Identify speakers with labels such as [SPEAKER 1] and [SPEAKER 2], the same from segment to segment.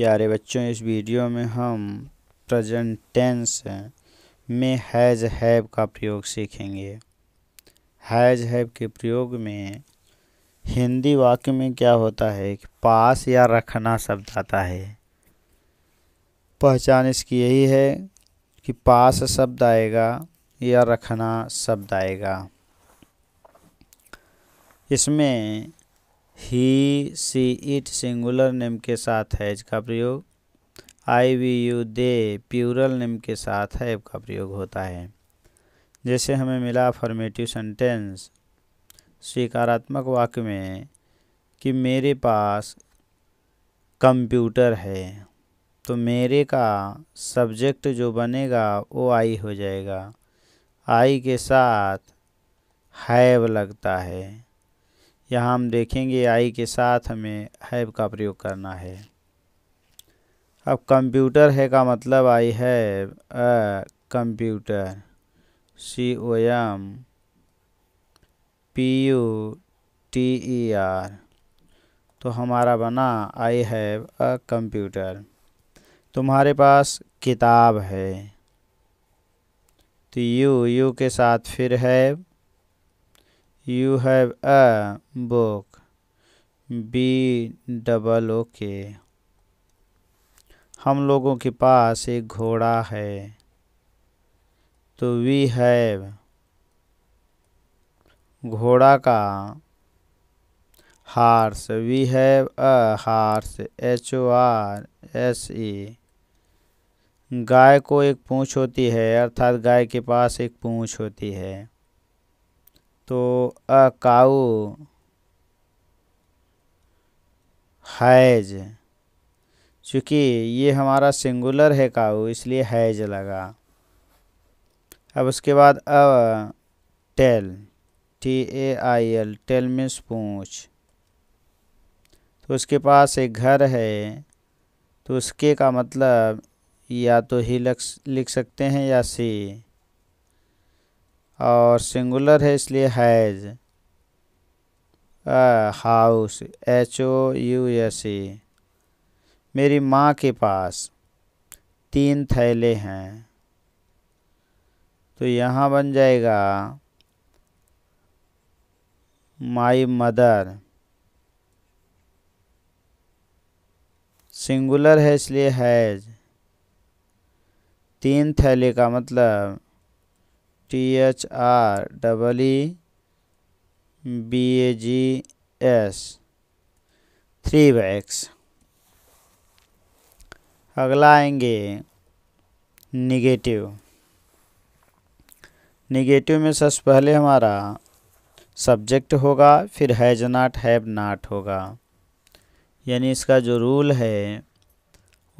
[SPEAKER 1] प्यारे बच्चों इस वीडियो में हम प्रेजेंट टेंस में हैज़ हैव का प्रयोग सीखेंगे हैज़ हैव के प्रयोग में हिंदी वाक्य में क्या होता है कि पास या रखना शब्द आता है पहचान इसकी यही है कि पास शब्द आएगा या रखना शब्द आएगा इसमें he she it singular name के साथ है इसका प्रयोग I we you they plural name के साथ है का प्रयोग होता है जैसे हमें मिला फॉर्मेटिव सेंटेंस स्वीकारात्मक वाक्य में कि मेरे पास कंप्यूटर है तो मेरे का सब्जेक्ट जो बनेगा वो आई हो जाएगा आई के साथ हैव लगता है यहाँ हम देखेंगे आई के साथ हमें हैव का प्रयोग करना है अब कंप्यूटर है का मतलब I have a computer C O M P U T E R तो हमारा बना आई हैव अ कंप्यूटर तुम्हारे पास किताब है तो यू यू के साथ फिर have you have a book B double O K हम लोगों के पास एक घोड़ा है तो वी हैव घोड़ा का horse we have a horse H O R S E गाय को एक पूँछ होती है अर्थात गाय के पास एक पूँछ होती है तो अकाउ हैज चूँकि ये हमारा सिंगुलर है काउ इसलिए हैज लगा अब उसके बाद a tail T A I L tail means पूछ तो उसके पास एक घर है तो उसके का मतलब या तो ही लिख सकते हैं या सी और सिंगुलर है इसलिए has house H O U S E मेरी माँ के पास तीन थैले हैं तो यहाँ बन जाएगा माई मदर सिंगुलर है इसलिए हैज तीन थैले का मतलब T H R double E B A G S three bags अगला आएंगे निगेटिव निगेटिव में सबसे पहले हमारा सब्जेक्ट होगा फिर हैज नाट हैव नाट होगा यानी इसका जो रूल है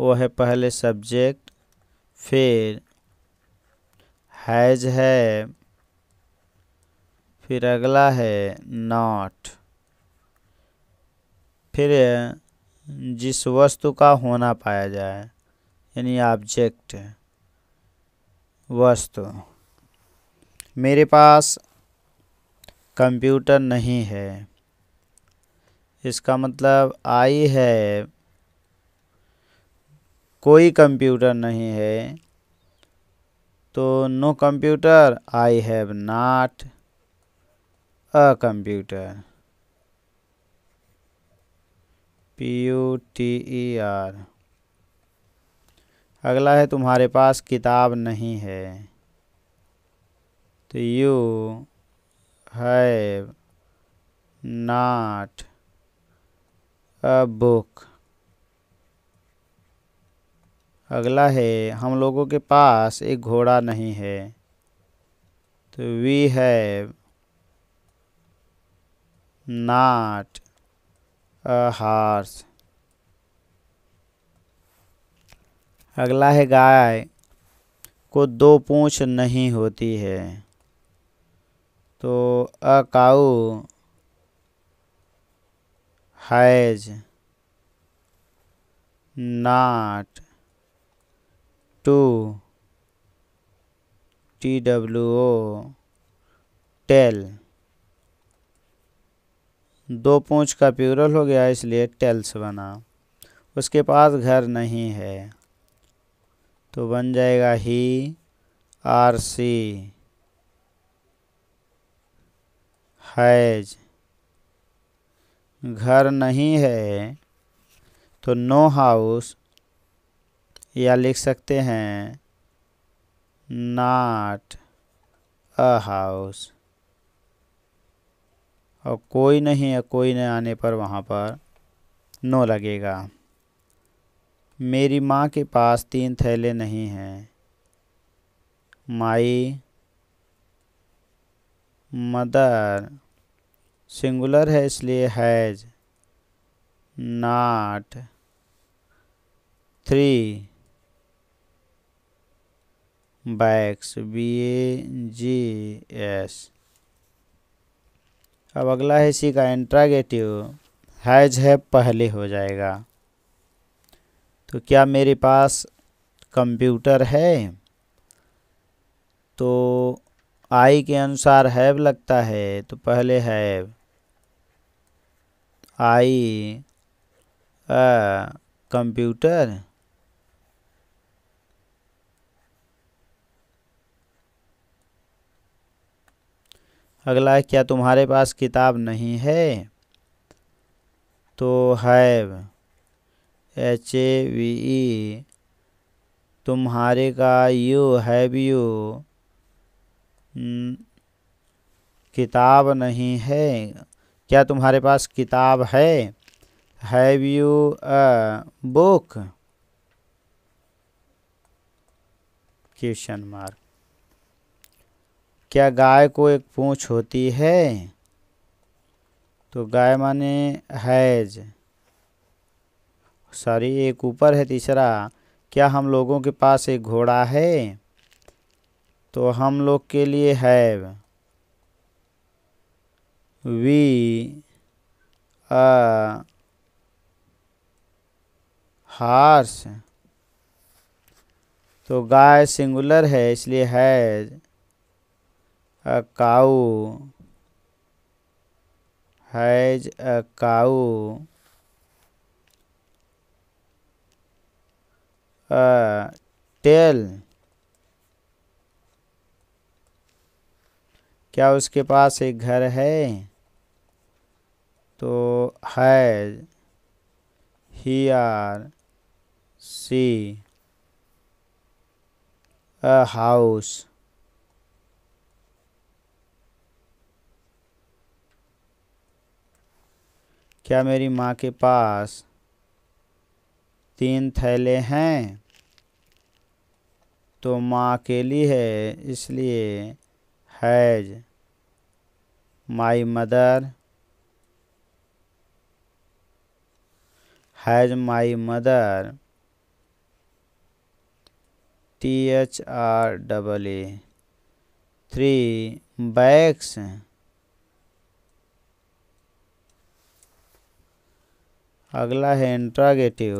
[SPEAKER 1] वो है पहले सब्जेक्ट फिर हैज़ है फिर अगला है नॉट फिर जिस वस्तु का होना पाया जाए यानी ऑब्जेक्ट वस्तु मेरे पास कंप्यूटर नहीं है इसका मतलब आई है कोई कंप्यूटर नहीं है तो no computer I have not a computer P U T E R अगला है तुम्हारे पास किताब नहीं है तो you have not a book अगला है हम लोगों के पास एक घोड़ा नहीं है तो we have not a horse अगला है गाय को दो पूँछ नहीं होती है तो a cow has not two T W O tail दो पूछ का प्यूरल हो गया इसलिए टेल्स बना उसके पास घर नहीं है तो बन जाएगा ही आर सी हैज घर नहीं है तो नो हाउस या लिख सकते हैं नाट अ हाउस और कोई नहीं है कोई नहीं आने पर वहाँ पर नो लगेगा मेरी माँ के पास तीन थैले नहीं हैं माई मदर सिंगुलर है इसलिए has not three bags B A G S अब अगला है इसी का इंट्रागेटिव हैज है पहले हो जाएगा तो क्या मेरे पास कंप्यूटर है तो आई के अनुसार हैव लगता है तो पहले हैव आई कंप्यूटर अगला है क्या तुम्हारे पास किताब नहीं है तो have H A V E तुम्हारे का यू हैव यू किताब नहीं है क्या तुम्हारे पास किताब है have you a book question mark क्या गाय को एक पूँछ होती है तो गाय माने हैज सॉरी एक ऊपर है तीसरा क्या हम लोगों के पास एक घोड़ा है तो हम लोग के लिए हैव वी आ, हार्स तो गाय सिंगुलर है इसलिए has a cow has a cow a tail क्या उसके पास एक घर है तो has he or she a house क्या मेरी माँ के पास तीन थैले हैं तो माँ अकेली है इसलिए has my mother has my mother T H R double A three bags अगला है इंट्रागेटिव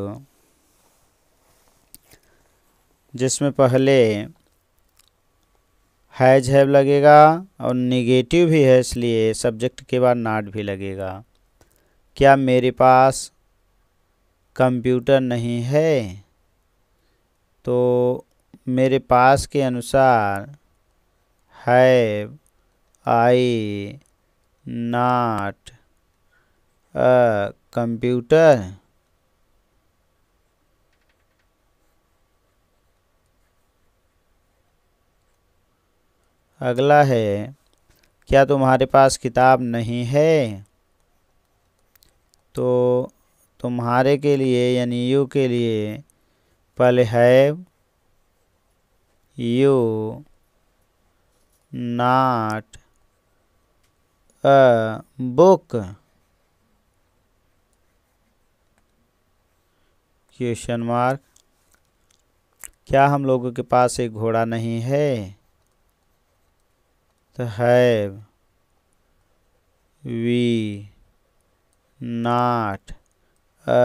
[SPEAKER 1] जिसमें पहले हैज हैव लगेगा और निगेटिव भी है इसलिए सब्जेक्ट के बाद नाट भी लगेगा क्या मेरे पास कंप्यूटर नहीं है तो मेरे पास के अनुसार have I naught a computer अगला है क्या तुम्हारे पास किताब नहीं है तो तुम्हारे के लिए यानी यू के लिए पहले have you not a book question mark क्या हम लोगों के पास एक घोड़ा नहीं है तो have we not a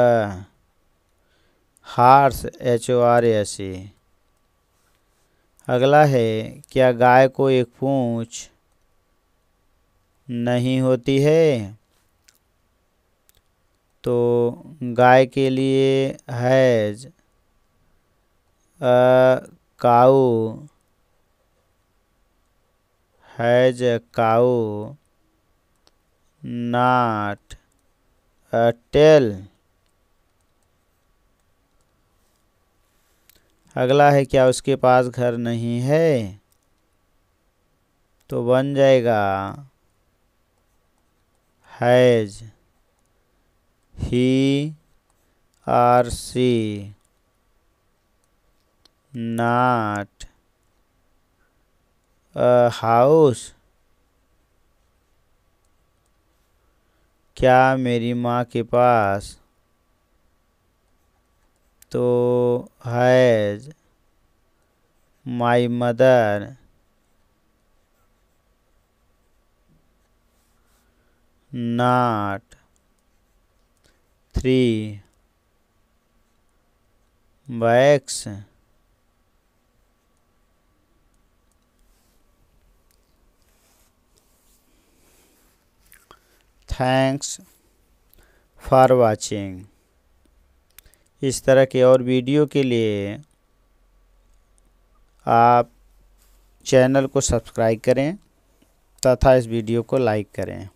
[SPEAKER 1] horse H O R S A अगला है क्या गाय को एक पूंछ नहीं होती है तो गाय के लिए has cow has cow not tail अगला है क्या उसके पास घर नहीं है तो बन जाएगा has he or she not a house क्या मेरी माँ के पास तो has my mother not three bags thanks for watching इस तरह के और वीडियो के लिए आप चैनल को सब्सक्राइब करें तथा इस वीडियो को लाइक करें